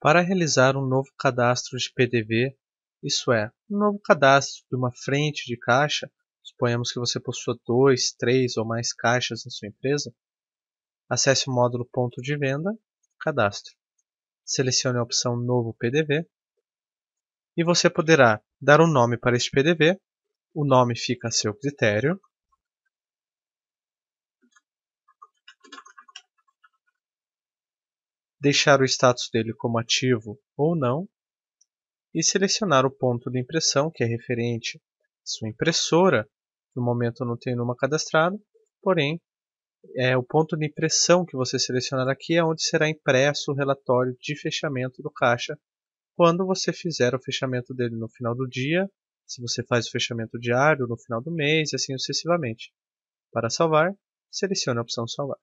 para realizar um novo cadastro de PDV, isso é, um novo cadastro de uma frente de caixa, suponhamos que você possua dois, três ou mais caixas na sua empresa, acesse o módulo Ponto de Venda, Cadastro. Selecione a opção Novo PDV e você poderá dar um nome para este PDV, o nome fica a seu critério, deixar o status dele como ativo ou não e selecionar o ponto de impressão que é referente à sua impressora. No momento eu não tenho nenhuma cadastrada, porém é o ponto de impressão que você selecionar aqui é onde será impresso o relatório de fechamento do caixa quando você fizer o fechamento dele no final do dia, se você faz o fechamento diário no final do mês e assim sucessivamente. Para salvar, selecione a opção salvar.